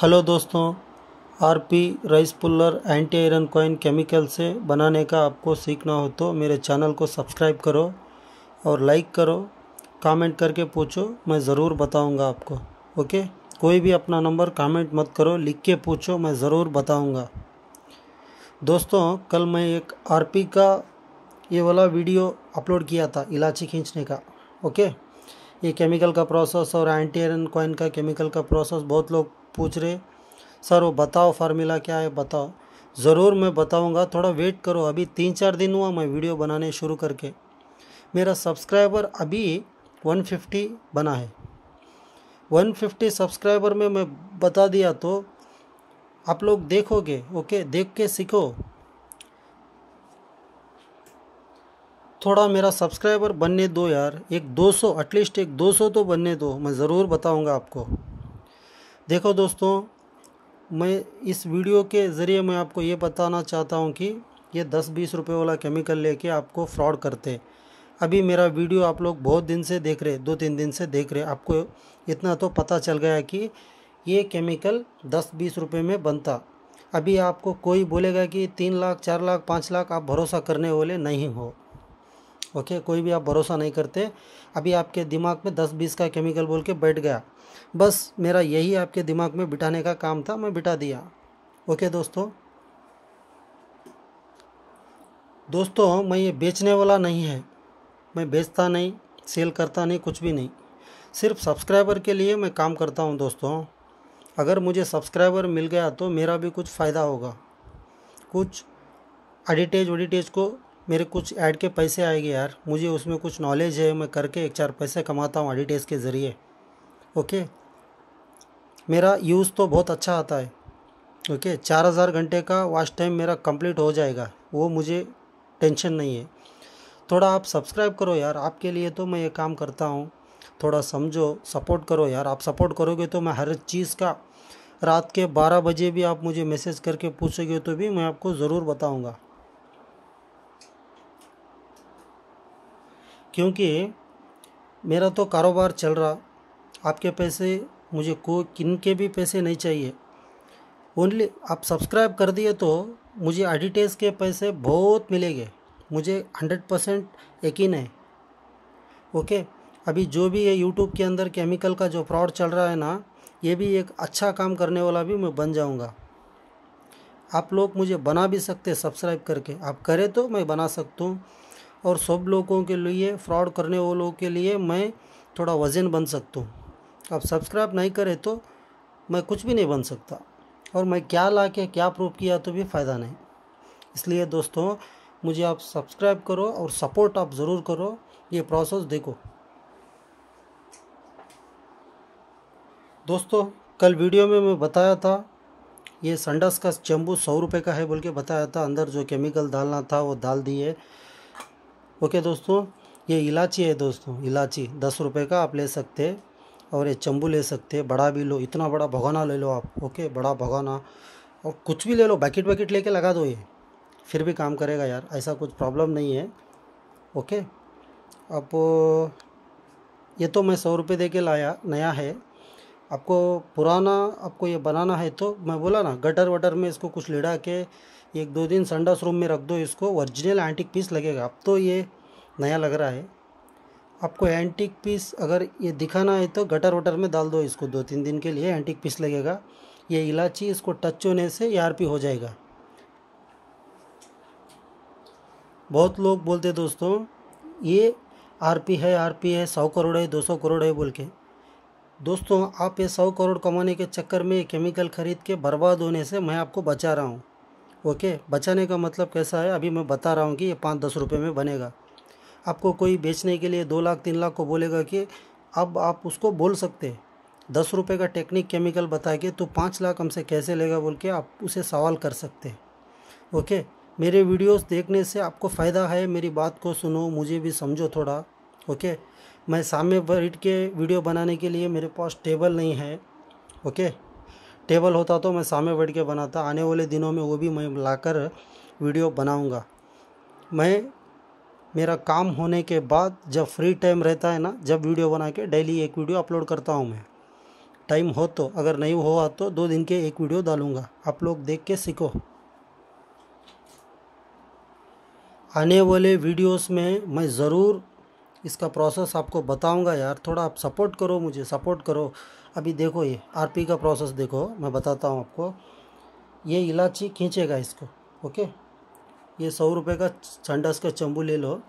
Hello दोस्तों R P rice puller anti iron coin chemical से बनाने का आपको सीखना हो तो मेरे चैनल को सब्सक्राइब करो और लाइक करो कमेंट करके पूछो मैं ज़रूर बताऊंगा आपको ओके कोई भी अपना नंबर कमेंट मत करो लिख के पूछो मैं ज़रूर बताऊंगा दोस्तों कल मैं एक आर पी का ये वाला वीडियो अपलोड किया था इलाची खींचने का ओके ये केमिकल का प्रोसेस और एंटी आयरन कॉइन का केमिकल का प्रोसेस बहुत लोग पूछ रहे सर वो बताओ फार्मूला क्या है बताओ ज़रूर मैं बताऊंगा थोड़ा वेट करो अभी तीन चार दिन हुआ मैं वीडियो बनाने शुरू करके मेरा सब्सक्राइबर अभी 150 बना है 150 सब्सक्राइबर में मैं बता दिया तो आप लोग देखोगे ओके देख के सीखो थोड़ा मेरा सब्सक्राइबर बनने दो यार एक 200 एटलीस्ट एक 200 तो बनने दो मैं ज़रूर बताऊंगा आपको देखो दोस्तों मैं इस वीडियो के ज़रिए मैं आपको ये बताना चाहता हूँ कि ये दस बीस रुपये वाला केमिकल लेके आपको फ्रॉड करते अभी मेरा वीडियो आप लोग बहुत दिन से देख रहे दो तीन दिन से देख रहे आपको इतना तो पता चल गया कि ये केमिकल दस बीस रुपये में बनता अभी आपको कोई बोलेगा कि तीन लाख चार लाख पाँच लाख आप भरोसा करने वाले नहीं हो ओके कोई भी आप भरोसा नहीं करते अभी आपके दिमाग में दस बीस का केमिकल बोल के बैठ गया बस मेरा यही आपके दिमाग में बिठाने का काम था मैं बिठा दिया ओके दोस्तों दोस्तों मैं ये बेचने वाला नहीं है मैं बेचता नहीं सेल करता नहीं कुछ भी नहीं सिर्फ सब्सक्राइबर के लिए मैं काम करता हूँ दोस्तों अगर मुझे सब्सक्राइबर मिल गया तो मेरा भी कुछ फ़ायदा होगा कुछ एडिटेज वडिटेज को मेरे कुछ ऐड के पैसे आएंगे यार मुझे उसमें कुछ नॉलेज है मैं करके एक चार पैसे कमाता हूँ एडिटेस के ज़रिए ओके मेरा यूज़ तो बहुत अच्छा आता है ओके चार हज़ार घंटे का वॉच टाइम मेरा कंप्लीट हो जाएगा वो मुझे टेंशन नहीं है थोड़ा आप सब्सक्राइब करो यार आपके लिए तो मैं ये काम करता हूँ थोड़ा समझो सपोर्ट करो यार आप सपोर्ट करोगे तो मैं हर चीज़ का रात के बारह बजे भी आप मुझे मैसेज करके पूछोगे तो भी मैं आपको ज़रूर बताऊँगा क्योंकि मेरा तो कारोबार चल रहा आपके पैसे मुझे को किन के भी पैसे नहीं चाहिए ओनली आप सब्सक्राइब कर दिए तो मुझे एडिटेज़ के पैसे बहुत मिलेंगे मुझे हंड्रेड परसेंट यकीन है ओके अभी जो भी है यूट्यूब के अंदर केमिकल का जो फ्रॉड चल रहा है ना ये भी एक अच्छा काम करने वाला भी मैं बन जाऊँगा आप लोग मुझे बना भी सकते सब्सक्राइब करके आप करें तो मैं बना सकता हूँ और सब लोगों के लिए फ्रॉड करने वालों के लिए मैं थोड़ा वज़न बन सकता हूँ अब सब्सक्राइब नहीं करे तो मैं कुछ भी नहीं बन सकता और मैं क्या ला के क्या प्रूव किया तो भी फ़ायदा नहीं इसलिए दोस्तों मुझे आप सब्सक्राइब करो और सपोर्ट आप ज़रूर करो ये प्रोसेस देखो दोस्तों कल वीडियो में मैं बताया था ये संडस का चम्बू सौ रुपये का है बोल के बताया था अंदर जो केमिकल डालना था वो डाल दिए ओके दोस्तों ये इलायची है दोस्तों इलाची दस रुपये का आप ले सकते हैं और ये चंबू ले सकते हैं बड़ा भी लो इतना बड़ा भगोना ले लो आप ओके बड़ा भगोना और कुछ भी ले लो बैकेट वैकेट लेके लगा दो ये फिर भी काम करेगा यार ऐसा कुछ प्रॉब्लम नहीं है ओके अब ये तो मैं सौ रुपये दे के लाया नया है आपको पुराना आपको ये बनाना है तो मैं बोला ना गटर वटर में इसको कुछ लिड़ा के एक दो दिन संडास रूम में रख दो इसको ओरिजिनल एंटिक पीस लगेगा अब तो ये नया लग रहा है आपको एंटिक पीस अगर ये दिखाना है तो गटर वटर में डाल दो इसको दो तीन दिन के लिए एंटिक पीस लगेगा ये इलायची इसको टच होने से पी e हो जाएगा बहुत लोग बोलते दोस्तों ये आरपी है आरपी है सौ करोड़ है दो सौ करोड़ है बोल के दोस्तों आप ये सौ करोड़ कमाने के चक्कर में केमिकल ख़रीद के बर्बाद होने से मैं आपको बचा रहा हूँ ओके बचाने का मतलब कैसा है अभी मैं बता रहा हूँ कि ये पाँच दस रुपये में बनेगा आपको कोई बेचने के लिए दो लाख तीन लाख को बोलेगा कि अब आप उसको बोल सकते दस रुपये का टेक्निक केमिकल बता के तो पाँच लाख हमसे कैसे लेगा बोल के आप उसे सवाल कर सकते ओके मेरे वीडियोस देखने से आपको फ़ायदा है मेरी बात को सुनो मुझे भी समझो थोड़ा ओके मैं सामने बैठ के वीडियो बनाने के लिए मेरे पास टेबल नहीं है ओके टेबल होता तो मैं सामने बैठ के बनाता आने वाले दिनों में वो भी मैं लाकर वीडियो बनाऊंगा मैं मेरा काम होने के बाद जब फ्री टाइम रहता है ना जब वीडियो बना के डेली एक वीडियो अपलोड करता हूँ मैं टाइम हो तो अगर नहीं हुआ तो दो दिन के एक वीडियो डालूँगा आप लोग देख के सीखो आने वाले वीडियोस में मैं ज़रूर इसका प्रोसेस आपको बताऊंगा यार थोड़ा आप सपोर्ट करो मुझे सपोर्ट करो अभी देखो ये आरपी का प्रोसेस देखो मैं बताता हूँ आपको ये इलायची खींचेगा इसको ओके ये सौ रुपये का छंडस का चंबू ले लो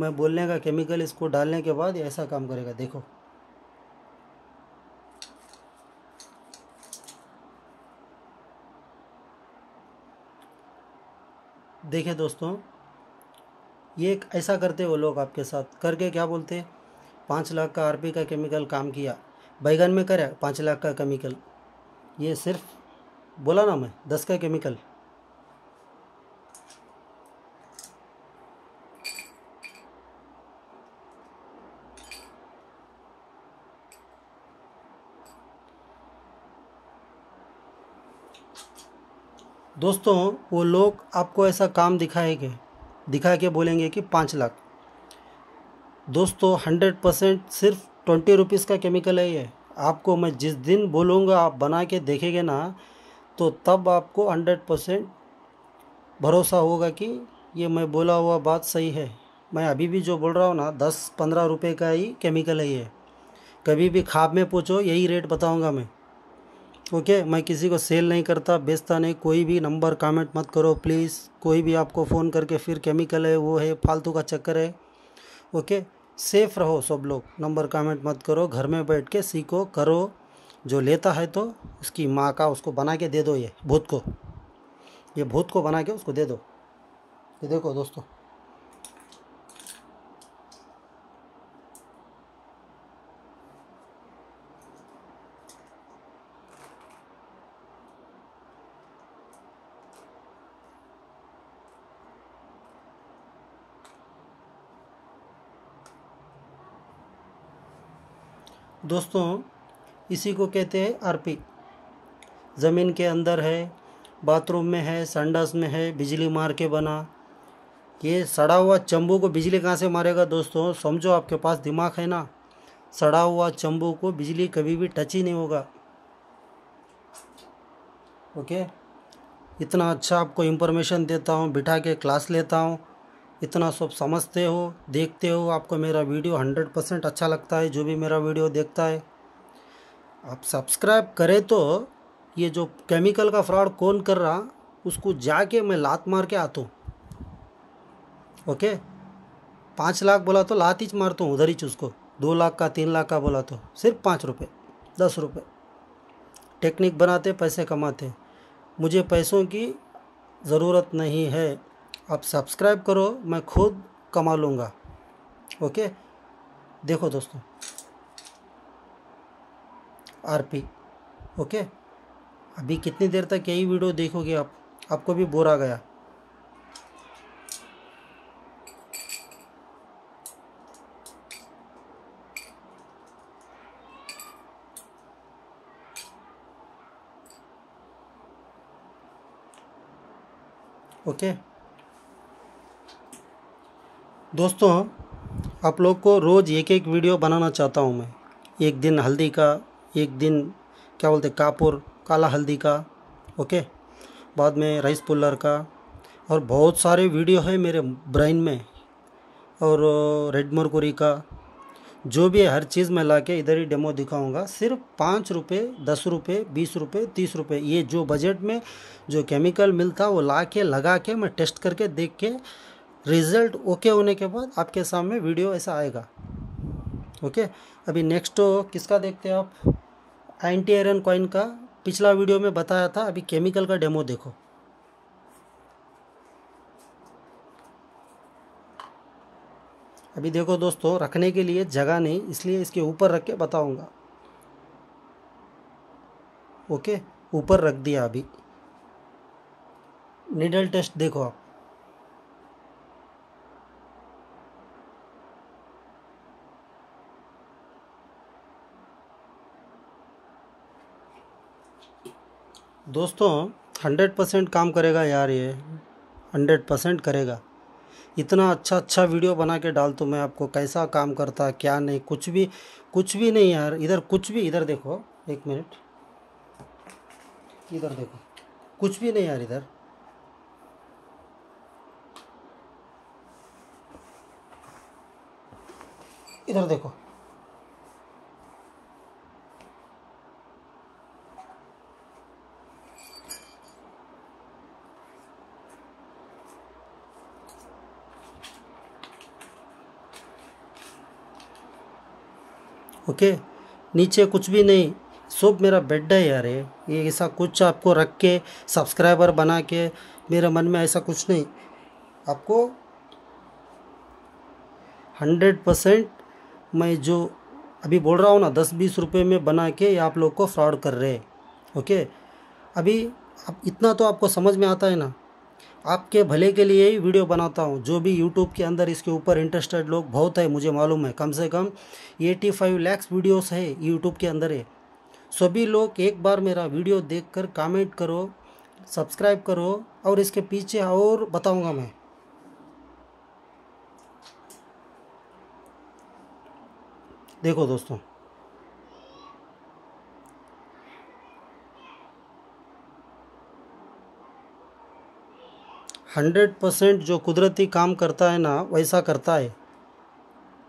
मैं बोलने का केमिकल इसको डालने के बाद ऐसा काम करेगा देखो देखें दोस्तों ये ऐसा करते वो लोग आपके साथ करके क्या बोलते हैं पाँच लाख का आरपी का केमिकल काम किया बैगन में करे पाँच लाख का केमिकल ये सिर्फ बोला ना मैं दस का केमिकल दोस्तों वो लोग आपको ऐसा काम दिखाएंगे दिखा के बोलेंगे कि पाँच लाख दोस्तों हंड्रेड परसेंट सिर्फ ट्वेंटी रुपीज़ का केमिकल है ये आपको मैं जिस दिन बोलूँगा आप बना के देखेंगे ना तो तब आपको हंड्रेड परसेंट भरोसा होगा कि ये मैं बोला हुआ बात सही है मैं अभी भी जो बोल रहा हूँ ना दस पंद्रह रुपये का ही केमिकल है ये कभी भी खाब में पूछो यही रेट बताऊँगा मैं ओके okay, मैं किसी को सेल नहीं करता बेचता नहीं कोई भी नंबर कमेंट मत करो प्लीज़ कोई भी आपको फ़ोन करके फिर केमिकल है वो है फालतू का चक्कर है ओके okay, सेफ रहो सब लोग नंबर कमेंट मत करो घर में बैठ के सीखो करो जो लेता है तो उसकी माँ का उसको बना के दे दो ये भूत को ये भूत को बना के उसको दे दो ये देखो दोस्तों दोस्तों इसी को कहते हैं आरपी ज़मीन के अंदर है बाथरूम में है संडास में है बिजली मार के बना ये सड़ा हुआ चंबू को बिजली कहाँ से मारेगा दोस्तों समझो आपके पास दिमाग है ना सड़ा हुआ चंबू को बिजली कभी भी टच ही नहीं होगा ओके इतना अच्छा आपको इंफॉर्मेशन देता हूँ बिठा के क्लास लेता हूँ इतना सब समझते हो देखते हो आपको मेरा वीडियो हंड्रेड परसेंट अच्छा लगता है जो भी मेरा वीडियो देखता है आप सब्सक्राइब करें तो ये जो केमिकल का फ्रॉड कौन कर रहा उसको जाके मैं लात मार के आता हूँ ओके पाँच लाख बोला तो लात ही मारता हूँ उधर ही उसको दो लाख का तीन लाख का बोला तो सिर्फ पाँच रुपये दस रुपये टेक्निक बनाते पैसे कमाते मुझे पैसों की ज़रूरत नहीं है आप सब्सक्राइब करो मैं खुद कमा लूँगा ओके देखो दोस्तों आरपी ओके अभी कितनी देर तक यही वीडियो देखोगे आप आपको भी बोर आ गया ओके okay. दोस्तों आप लोग को रोज़ एक एक वीडियो बनाना चाहता हूँ मैं एक दिन हल्दी का एक दिन क्या बोलते कापुर काला हल्दी का ओके बाद में राइस पुलर का और बहुत सारे वीडियो है मेरे ब्रेन में और रेड मरकुरी का जो भी हर चीज़ मैं ला के इधर ही डेमो दिखाऊंगा सिर्फ पाँच रुपये दस रुपये बीस रुपये तीस रुपये ये जो बजट में जो केमिकल मिलता वो ला के लगा के मैं टेस्ट करके देख के रिजल्ट ओके होने के बाद आपके सामने वीडियो ऐसा आएगा ओके अभी नेक्स्ट तो किसका देखते हैं आप एंटी आयरन कॉइन का पिछला वीडियो में बताया था अभी केमिकल का डेमो देखो अभी देखो दोस्तों रखने के लिए जगह नहीं इसलिए इसके ऊपर रख के बताऊंगा ओके ऊपर रख दिया अभी निडल टेस्ट देखो आप दोस्तों हंड्रेड परसेंट काम करेगा यार ये हंड्रेड परसेंट करेगा इतना अच्छा अच्छा वीडियो बना के डाल तो मैं आपको कैसा काम करता क्या नहीं कुछ भी कुछ भी नहीं यार इधर कुछ भी इधर देखो एक मिनट इधर देखो कुछ भी नहीं यार इधर इधर देखो ओके नीचे कुछ भी नहीं सब मेरा बेड है यार ये ऐसा कुछ आपको रख के सब्सक्राइबर बना के मेरे मन में ऐसा कुछ नहीं आपको हंड्रेड परसेंट मैं जो अभी बोल रहा हूँ ना दस बीस रुपये में बना के ये आप लोग को फ्रॉड कर रहे हैं ओके अभी अब इतना तो आपको समझ में आता है ना आपके भले के लिए ही वीडियो बनाता हूँ जो भी यूट्यूब के अंदर इसके ऊपर इंटरेस्टेड लोग बहुत है मुझे मालूम है कम से कम एटी फाइव लैक्स वीडियोस है यूट्यूब के अंदर है सभी लोग एक बार मेरा वीडियो देखकर कमेंट करो सब्सक्राइब करो और इसके पीछे और बताऊँगा मैं देखो दोस्तों हंड्रेड परसेंट जो कुदरती काम करता है ना वैसा करता है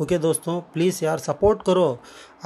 ओके दोस्तों प्लीज़ यार सपोर्ट करो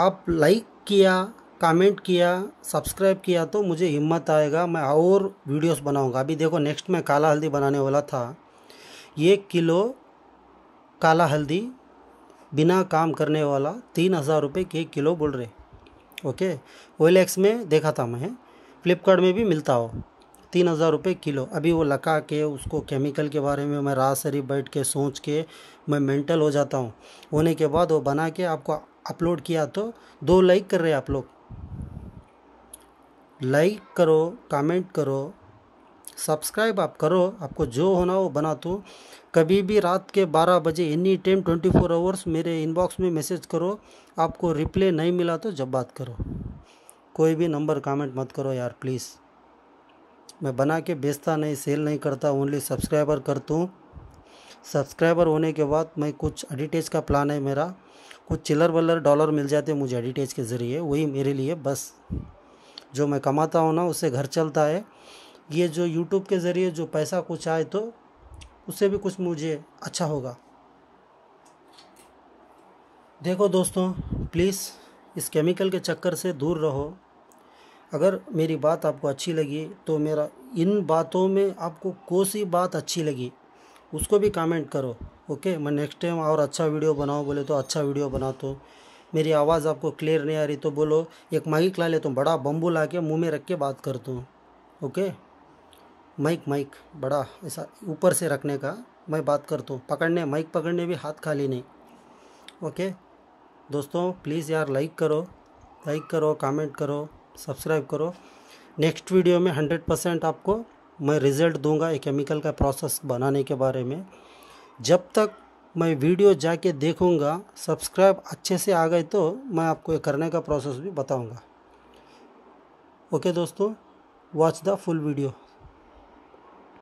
आप लाइक किया कमेंट किया सब्सक्राइब किया तो मुझे हिम्मत आएगा मैं और वीडियोस बनाऊंगा अभी देखो नेक्स्ट में काला हल्दी बनाने वाला था एक किलो काला हल्दी बिना काम करने वाला तीन हज़ार रुपये के किलो बोल रहे ओके ओएलएक्स में देखा था मैं फ्लिपकार्ट में भी मिलता हो तीन हज़ार रुपये किलो अभी वो लगा के उसको केमिकल के बारे में मैं रात सरी बैठ के सोच के मैं मेंटल हो जाता हूँ होने के बाद वो बना के आपको अपलोड किया तो दो लाइक कर रहे आप लोग लाइक करो कमेंट करो सब्सक्राइब आप करो आपको जो होना वो बना तो कभी भी रात के 12 बजे एनी टाइम 24 फोर आवर्स मेरे इनबॉक्स में मैसेज करो आपको रिप्ले नहीं मिला तो जब बात करो कोई भी नंबर कमेंट मत करो यार प्लीज़ मैं बना के बेचता नहीं सेल नहीं करता ओनली सब्सक्राइबर करता हूँ सब्सक्राइबर होने के बाद मैं कुछ एडिटेज का प्लान है मेरा कुछ चिलर वलर डॉलर मिल जाते हैं मुझे एडिटेज के ज़रिए वही मेरे लिए बस जो मैं कमाता हूँ ना उससे घर चलता है ये जो यूट्यूब के ज़रिए जो पैसा कुछ आए तो उससे भी कुछ मुझे अच्छा होगा देखो दोस्तों प्लीज़ इस केमिकल के चक्कर से दूर रहो अगर मेरी बात आपको अच्छी लगी तो मेरा इन बातों में आपको कौन सी बात अच्छी लगी उसको भी कमेंट करो ओके मैं नेक्स्ट टाइम और अच्छा वीडियो बनाओ बोले तो अच्छा वीडियो बनाता तो। हूँ मेरी आवाज़ आपको क्लियर नहीं आ रही तो बोलो एक माइक ला लेता तो हूँ बड़ा बम्बू ला के मुँह में रख के बात करता हूँ ओके माइक माइक बड़ा ऐसा ऊपर से रखने का मैं बात करता हूँ पकड़ने माइक पकड़ने भी हाथ खाली नहीं ओके दोस्तों प्लीज़ यार लाइक करो लाइक करो कमेंट करो सब्सक्राइब करो नेक्स्ट वीडियो में हंड्रेड परसेंट आपको मैं रिज़ल्ट दूंगा एक केमिकल का प्रोसेस बनाने के बारे में जब तक मैं वीडियो जाके देखूंगा सब्सक्राइब अच्छे से आ गए तो मैं आपको ये करने का प्रोसेस भी बताऊंगा ओके दोस्तों वॉच द फुल वीडियो